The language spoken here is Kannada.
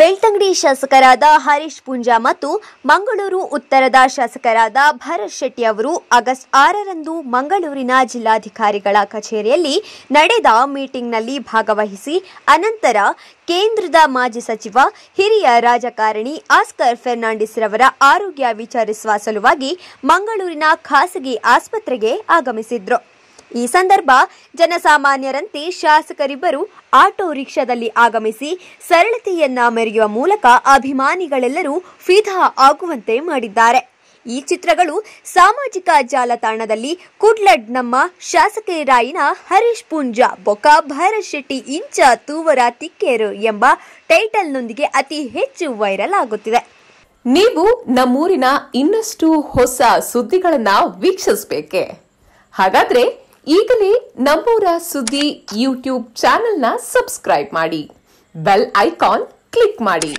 ಬೆಳ್ತಂಗಡಿ ಶಾಸಕರಾದ ಹರೀಶ್ ಪುಂಜಾ ಮತ್ತು ಮಂಗಳೂರು ಉತ್ತರದ ಶಾಸಕರಾದ ಭರತ್ ಶೆಟ್ಟಿ ಅವರು ಆಗಸ್ಟ್ ಆರರಂದು ಮಂಗಳೂರಿನ ಜಿಲ್ಲಾಧಿಕಾರಿಗಳ ಕಚೇರಿಯಲ್ಲಿ ನಡೆದ ಮೀಟಿಂಗ್ನಲ್ಲಿ ಭಾಗವಹಿಸಿ ಅನಂತರ ಕೇಂದ್ರದ ಮಾಜಿ ಸಚಿವ ಹಿರಿಯ ರಾಜಕಾರಣಿ ಆಸ್ಕರ್ ಫೆರ್ನಾಂಡಿಸ್ ರವರ ಆರೋಗ್ಯ ವಿಚಾರಿಸುವ ಸಲುವಾಗಿ ಮಂಗಳೂರಿನ ಖಾಸಗಿ ಆಸ್ಪತ್ರೆಗೆ ಆಗಮಿಸಿದ್ರು ಈ ಸಂದರ್ಭ ಜನಸಾಮಾನ್ಯರಂತೆ ಶಾಸಕರಿಬ್ಬರು ಆಟೋ ರಿಕ್ಷಾದಲ್ಲಿ ಆಗಮಿಸಿ ಸರಳತೆಯನ್ನ ಮೆರೆಯುವ ಮೂಲಕ ಅಭಿಮಾನಿಗಳೆಲ್ಲರೂ ಫಿದಾ ಆಗುವಂತೆ ಮಾಡಿದ್ದಾರೆ ಈ ಚಿತ್ರಗಳು ಸಾಮಾಜಿಕ ಜಾಲತಾಣದಲ್ಲಿ ಕುಡ್ಲಡ್ ನಮ್ಮ ಶಾಸಕಿ ರಾಯಿನ ಹರೀಶ್ ಪುಂಜ ಬೊಕ ಭರತ್ ಶೆಟ್ಟಿ ಇಂಚ ತೂವರ ತಿಕ್ಕೇರು ಎಂಬ ಟೈಟಲ್ನೊಂದಿಗೆ ಅತಿ ಹೆಚ್ಚು ವೈರಲ್ ಆಗುತ್ತಿದೆ ನೀವು ನಮ್ಮೂರಿನ ಇನ್ನಷ್ಟು ಹೊಸ ಸುದ್ದಿಗಳನ್ನು ವೀಕ್ಷಿಸಬೇಕೆ ಹಾಗಾದ್ರೆ ಈಗಲೇ ನಮ್ಮೂರ ಸುದ್ದಿ ಯೂಟ್ಯೂಬ್ ಚಾನೆಲ್ನ ಸಬ್ಸ್ಕ್ರೈಬ್ ಮಾಡಿ ಬೆಲ್ ಐಕಾನ್ ಕ್ಲಿಕ್ ಮಾಡಿ